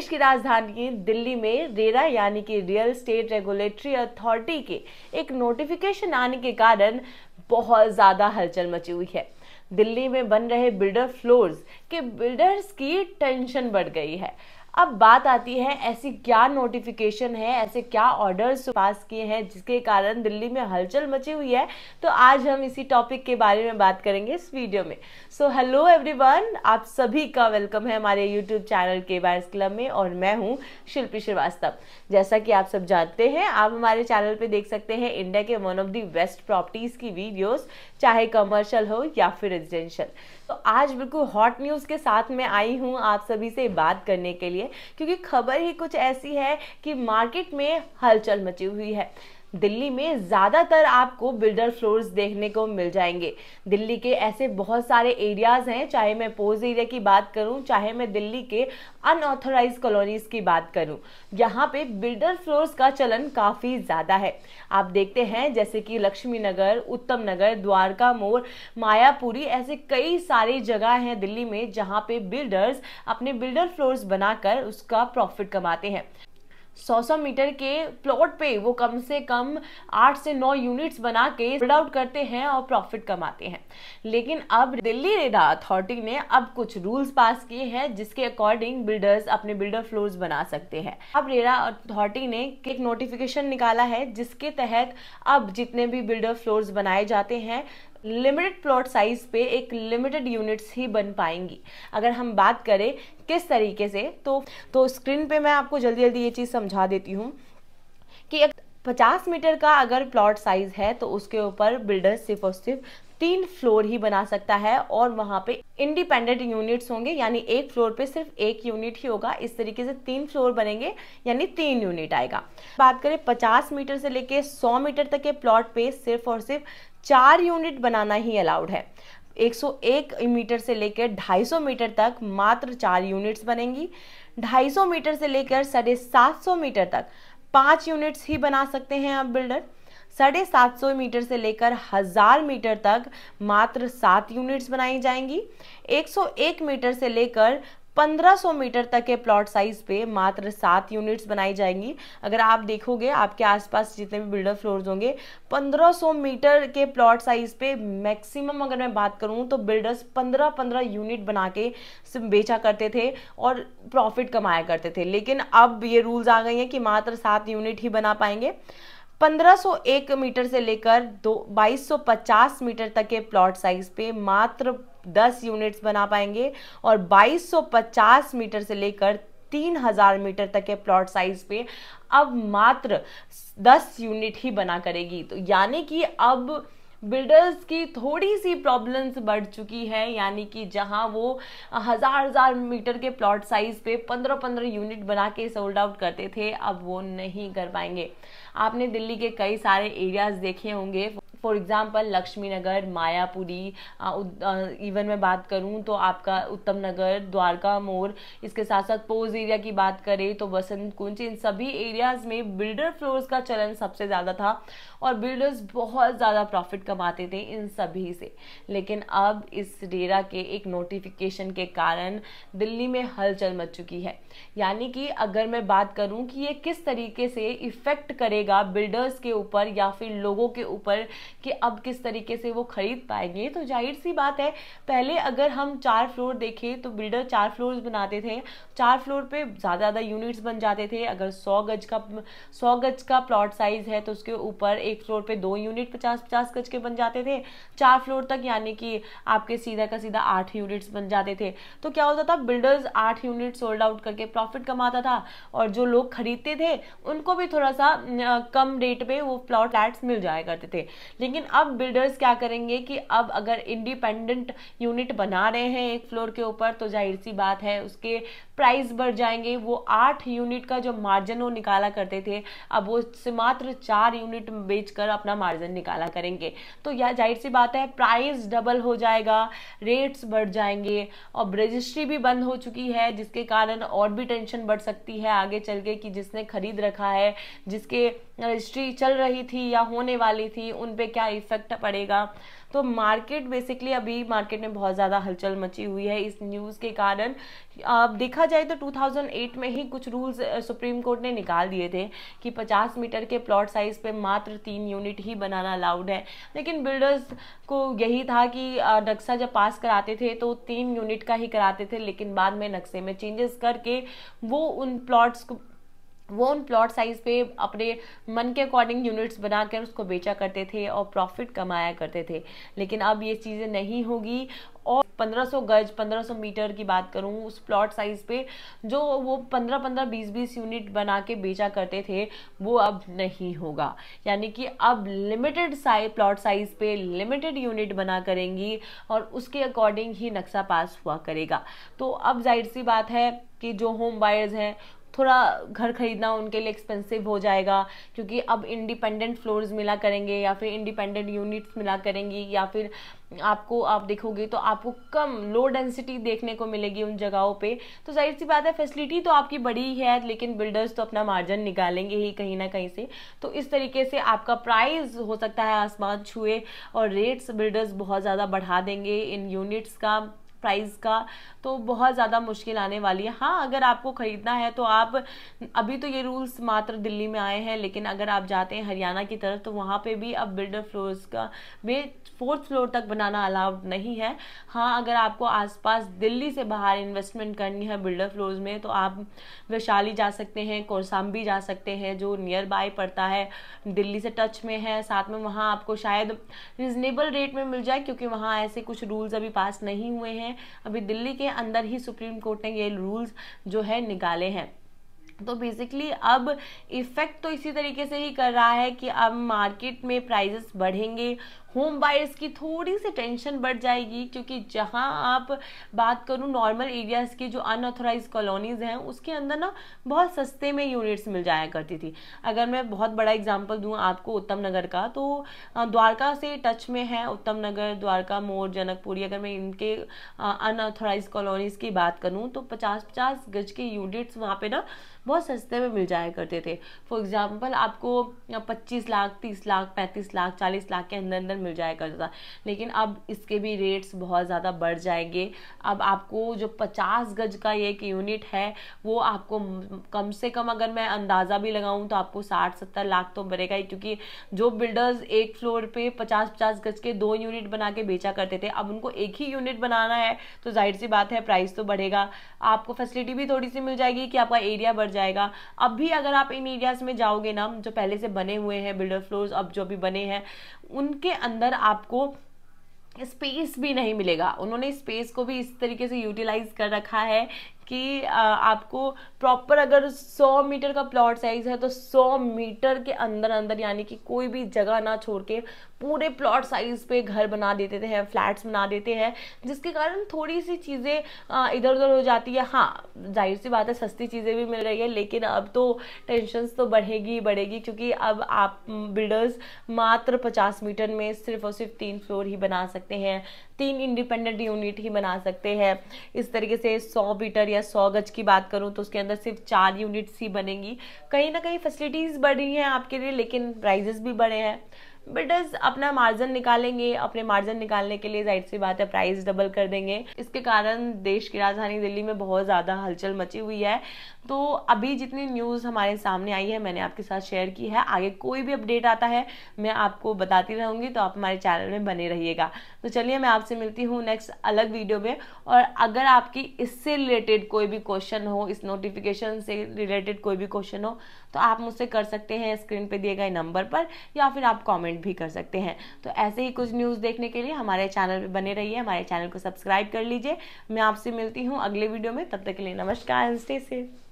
देश की राजधानी दिल्ली में रेरा यानी कि रियल स्टेट रेगुलेटरी अथॉरिटी के एक नोटिफिकेशन आने के कारण बहुत ज़्यादा हलचल मची हुई है दिल्ली में बन रहे बिल्डर फ्लोर्स के बिल्डर्स की टेंशन बढ़ गई है अब बात आती है ऐसी क्या नोटिफिकेशन है ऐसे क्या ऑर्डर्स पास किए हैं जिसके कारण दिल्ली में हलचल मची हुई है तो आज हम इसी टॉपिक के बारे में बात करेंगे इस वीडियो में सो हेलो एवरीवन आप सभी का वेलकम है हमारे यूट्यूब चैनल के बायर्स क्लब में और मैं हूँ शिल्पी श्रीवास्तव जैसा कि आप सब जानते हैं आप हमारे चैनल पर देख सकते हैं इंडिया के one of the best properties की वीडियोज़ चाहे कमर्शल हो या फिर रेजिडेंशियल तो आज बिल्कुल हॉट न्यूज़ के साथ मैं आई हूँ आप सभी से बात करने के लिए क्योंकि खबर ही कुछ ऐसी है कि मार्केट में हलचल मची हुई है दिल्ली में ज़्यादातर आपको बिल्डर फ्लोर्स देखने को मिल जाएंगे दिल्ली के ऐसे बहुत सारे एरियाज़ हैं चाहे मैं पोज एरिया की बात करूं चाहे मैं दिल्ली के अनऑथोराइज कॉलोनीज़ की बात करूं यहाँ पे बिल्डर फ्लोर्स का चलन काफ़ी ज़्यादा है आप देखते हैं जैसे कि लक्ष्मी नगर उत्तम नगर द्वारका मोड़ मायापुरी ऐसे कई सारी जगह हैं दिल्ली में जहाँ पे बिल्डर्स अपने बिल्डर फ्लोर्स बनाकर उसका प्रॉफिट कमाते हैं सौ सौ मीटर के प्लॉट पे वो कम से कम आठ से नौ यूनिट्स बना के स्प्रेड आउट करते हैं और प्रॉफिट कमाते हैं लेकिन अब दिल्ली रेरा अथॉरिटी ने अब कुछ रूल्स पास किए हैं जिसके अकॉर्डिंग बिल्डर्स अपने बिल्डर फ्लोर्स बना सकते हैं अब रेरा अथॉरिटी ने एक नोटिफिकेशन निकाला है जिसके तहत अब जितने भी बिल्डर फ्लोर्स बनाए जाते हैं लिमिटेड प्लॉट साइज पे एक लिमिटेड यूनिट्स ही बन पाएंगी अगर हम बात करें किस तरीके से तो तो स्क्रीन पे मैं आपको जल्दी जल्दी ये चीज़ समझा देती हूँ कि पचास मीटर का अगर प्लॉट साइज है तो उसके ऊपर बिल्डर सिर्फ और सिर्फ तीन फ्लोर ही बना सकता है और वहाँ पे इंडिपेंडेंट यूनिट्स होंगे यानी एक फ्लोर पे सिर्फ एक यूनिट ही होगा इस तरीके से तीन फ्लोर बनेंगे यानी तीन यूनिट आएगा बात करें 50 मीटर से लेके 100 मीटर तक के प्लॉट पे सिर्फ और सिर्फ चार यूनिट बनाना ही अलाउड है 101 मीटर से लेकर 250 मीटर तक मात्र चार यूनिट्स बनेंगी 250 मीटर से लेकर साढ़े सात मीटर तक पांच यूनिट्स ही बना सकते हैं आप बिल्डर साढ़े सात सौ मीटर से लेकर हज़ार मीटर तक मात्र सात यूनिट्स बनाई जाएंगी 101 मीटर से लेकर 1500 मीटर तक के प्लॉट साइज पे मात्र सात यूनिट्स बनाई जाएंगी अगर आप देखोगे आपके आसपास जितने भी बिल्डर फ्लोर्स होंगे 1500 मीटर के प्लॉट साइज पे मैक्सिमम अगर मैं बात करूँ तो बिल्डर्स 15-15 यूनिट बना के बेचा करते थे और प्रॉफिट कमाया करते थे लेकिन अब ये रूल्स आ गई हैं कि मात्र सात यूनिट ही बना पाएंगे 1501 मीटर से लेकर दो 2250 मीटर तक के प्लॉट साइज पे मात्र 10 यूनिट्स बना पाएंगे और 2250 मीटर से लेकर 3000 मीटर तक के प्लॉट साइज पे अब मात्र 10 यूनिट ही बना करेगी तो यानी कि अब बिल्डर्स की थोड़ी सी प्रॉब्लम्स बढ़ चुकी है यानी कि जहां वो हज़ार हज़ार मीटर के प्लॉट साइज़ पे पंद्रह पंद्रह यूनिट बना के सोल्ड आउट करते थे अब वो नहीं कर पाएंगे आपने दिल्ली के कई सारे एरियाज़ देखे होंगे for example Laxmi Nagar Mayapuri even मैं बात करूँ तो आपका उत्तम नगर द्वारका मोर इसके साथ साथ पोज एरिया की बात करें तो बसंत कुंज इन सभी एरियाज़ में बिल्डर फ्लोर्स का चलन सबसे ज़्यादा था और बिल्डर्स बहुत ज़्यादा प्रॉफिट कमाते थे इन सभी से लेकिन अब इस डेरा के एक नोटिफिकेशन के कारण दिल्ली में हलचल मच चुकी है यानी कि अगर मैं बात करूं कि ये किस तरीके से इफ़ेक्ट करेगा बिल्डर्स के ऊपर या फिर लोगों के ऊपर कि अब किस तरीके से वो खरीद पाएंगे तो जाहिर सी बात है पहले अगर हम चार फ्लोर देखें तो बिल्डर चार फ्लोर बनाते थे चार फ्लोर पे ज़्यादा ज़्यादा यूनिट्स बन जाते थे अगर सौ गज का सौ गज का प्लॉट साइज है तो उसके ऊपर एक फ्लोर पे दो यूनिट पचास पचास गज के बन जाते थे चार फ्लोर तक यानी कि आपके सीधा का सीधा आठ यूनिट्स बन जाते थे तो क्या होता था बिल्डर्स आठ यूनिट सोल्ड आउट करके प्रॉफिट कमाता था और जो लोग खरीदते थे उनको भी थोड़ा सा कम रेट पे वो प्लॉट एड्स मिल जाया करते थे लेकिन अब बिल्डर्स क्या करेंगे कि अब अगर इंडिपेंडेंट यूनिट बना रहे हैं एक फ्लोर के ऊपर तो जाहिर सी बात है उसके प्राइस बढ़ जाएंगे वो आठ यूनिट का जो मार्जिन वो निकाला करते थे अब वो मात्र चार यूनिट बेचकर अपना मार्जिन निकाला करेंगे तो यह जाहिर सी बात है प्राइस डबल हो जाएगा रेट्स बढ़ जाएंगे और रजिस्ट्री भी बंद हो चुकी है जिसके कारण और भी टेंशन बढ़ सकती है आगे चल के कि जिसने खरीद रखा है जिसके रजिस्ट्री चल रही थी या होने वाली थी उन पर क्या इफेक्ट पड़ेगा तो मार्केट बेसिकली अभी मार्केट में बहुत ज़्यादा हलचल मची हुई है इस न्यूज़ के कारण अब देखा जाए तो 2008 में ही कुछ रूल्स सुप्रीम कोर्ट ने निकाल दिए थे कि 50 मीटर के प्लॉट साइज़ पे मात्र तीन यूनिट ही बनाना अलाउड है लेकिन बिल्डर्स को यही था कि नक्शा जब पास कराते थे तो तीन यूनिट का ही कराते थे लेकिन बाद में नक्शे में चेंजेस करके वो उन प्लॉट्स वो उन प्लॉट साइज पे अपने मन के अकॉर्डिंग यूनिट्स बनाकर उसको बेचा करते थे और प्रॉफिट कमाया करते थे लेकिन अब ये चीज़ें नहीं होगी और 1500 गज 1500 मीटर की बात करूँ उस प्लॉट साइज़ पे जो वो 15 15 20 20 यूनिट बना के बेचा करते थे वो अब नहीं होगा यानी कि अब लिमिटेड साइज प्लॉट साइज़ पे लिमिटेड यूनिट बना करेंगी और उसके अकॉर्डिंग ही नक्शा पास हुआ करेगा तो अब जाहिर सी बात है कि जो होम बायर्स हैं थोड़ा घर खरीदना उनके लिए एक्सपेंसिव हो जाएगा क्योंकि अब इंडिपेंडेंट फ्लोर्स मिला करेंगे या फिर इंडिपेंडेंट यूनिट्स मिला करेंगी या फिर आपको आप देखोगे तो आपको कम लो डेंसिटी देखने को मिलेगी उन जगहों पे तो जाहिर सी बात है फैसिलिटी तो आपकी बड़ी ही है लेकिन बिल्डर्स तो अपना मार्जिन निकालेंगे ही कहीं ना कहीं से तो इस तरीके से आपका प्राइस हो सकता है आसमान छुए और रेट्स बिल्डर्स बहुत ज़्यादा बढ़ा देंगे इन यूनिट्स का प्राइस का तो बहुत ज़्यादा मुश्किल आने वाली है हाँ अगर आपको ख़रीदना है तो आप अभी तो ये रूल्स मात्र दिल्ली में आए हैं लेकिन अगर आप जाते हैं हरियाणा की तरफ तो वहाँ पे भी अब बिल्डर फ्लोर्स का भी फोर्थ फ्लोर तक बनाना अलाउड नहीं है हाँ अगर आपको आसपास दिल्ली से बाहर इन्वेस्टमेंट करनी है बिल्डर फ्लोर्स में तो आप वैशाली जा सकते हैं कौसाम्बी जा सकते हैं जो नियर बाय पड़ता है दिल्ली से टच में है साथ में वहाँ आपको शायद रिजनेबल रेट में मिल जाए क्योंकि वहाँ ऐसे कुछ रूल्स अभी पास नहीं हुए हैं हैं अभी दिल्ली के अंदर ही सुप्रीम कोर्ट ने ये रूल्स जो है निकाले हैं तो बेसिकली अब इफ़ेक्ट तो इसी तरीके से ही कर रहा है कि अब मार्केट में प्राइजेस बढ़ेंगे होम बायर्स की थोड़ी सी टेंशन बढ़ जाएगी क्योंकि जहाँ आप बात करूँ नॉर्मल एरियाज़ की जो अनऑथोराइज कॉलोनीज़ हैं उसके अंदर ना बहुत सस्ते में यूनिट्स मिल जाया करती थी अगर मैं बहुत बड़ा एग्जाम्पल दूँ आपको उत्तम नगर का तो द्वारका से टच में है उत्तम नगर द्वारका मोर जनकपुरी अगर मैं इनके अनऑथोराइज कॉलोनीज़ की बात करूँ तो पचास पचास गज के यूनिट्स वहाँ पर ना बहुत सस्ते में मिल जाया करते थे फॉर एग्ज़ाम्पल आपको पच्चीस लाख तीस लाख पैंतीस लाख चालीस लाख के अंदर अंदर मिल जाया करता था लेकिन अब इसके भी रेट्स बहुत ज़्यादा बढ़ जाएंगे अब आपको जो पचास गज का ये एक यूनिट है वो आपको कम से कम अगर मैं अंदाज़ा भी लगाऊँ तो आपको साठ सत्तर लाख तो बनेगा ही क्योंकि जो बिल्डर्स एक फ्लोर पर पचास पचास गज के दो यूनिट बना के बेचा करते थे अब उनको एक ही यूनिट बनाना है तो जाहिर सी बात है प्राइस तो बढ़ेगा आपको फैसिलिटी भी थोड़ी सी मिल जाएगी कि आपका एरिया बढ़ जाएगा अब भी अगर आप इन एरियाज़ में जाओगे ना जो पहले से बने हुए हैं बिल्डर फ्लोर्स अब जो भी बने हैं उनके अंदर आपको स्पेस भी नहीं मिलेगा उन्होंने स्पेस को भी इस तरीके से यूटिलाइज कर रखा है कि आपको प्रॉपर अगर 100 मीटर का प्लॉट साइज है तो 100 मीटर के अंदर अंदर यानी कि कोई भी जगह ना छोड़ के पूरे प्लॉट साइज पे घर बना देते हैं फ्लैट्स बना देते हैं जिसके कारण थोड़ी सी चीज़ें इधर उधर हो जाती है हाँ जाहिर सी बात है सस्ती चीज़ें भी मिल रही है लेकिन अब तो टेंशन तो बढ़ेगी ही बढ़ेगी क्योंकि अब आप बिल्डर्स मात्र पचास मीटर में सिर्फ और सिर्फ तीन फ्लोर ही बना सकते हैं तीन इंडिपेंडेंट यूनिट ही बना सकते हैं इस तरीके से सौ मीटर या या सौ गज की बात करूँ तो उसके अंदर सिर्फ चार यूनिट्स ही बनेंगी कहीं ना कहीं फैसिलिटीज़ बढ़ी हैं आपके लिए लेकिन प्राइजेस भी बढ़े हैं बिटर्स अपना मार्जिन निकालेंगे अपने मार्जिन निकालने के लिए जाहिर सी बात है प्राइस डबल कर देंगे इसके कारण देश की राजधानी दिल्ली में बहुत ज़्यादा हलचल मची हुई है तो अभी जितनी न्यूज़ हमारे सामने आई है मैंने आपके साथ शेयर की है आगे कोई भी अपडेट आता है मैं आपको बताती रहूँगी तो आप हमारे चैनल में बने रहिएगा तो चलिए मैं आपसे मिलती हूँ नेक्स्ट अलग वीडियो में और अगर आपकी इससे रिलेटेड कोई भी क्वेश्चन हो इस नोटिफिकेशन से रिलेटेड कोई भी क्वेश्चन हो तो आप मुझसे कर सकते हैं स्क्रीन पे दिए गए नंबर पर या फिर आप कमेंट भी कर सकते हैं तो ऐसे ही कुछ न्यूज़ देखने के लिए हमारे चैनल पर बने रहिए हमारे चैनल को सब्सक्राइब कर लीजिए मैं आपसे मिलती हूँ अगले वीडियो में तब तक के लिए नमस्कार स्टे सेफ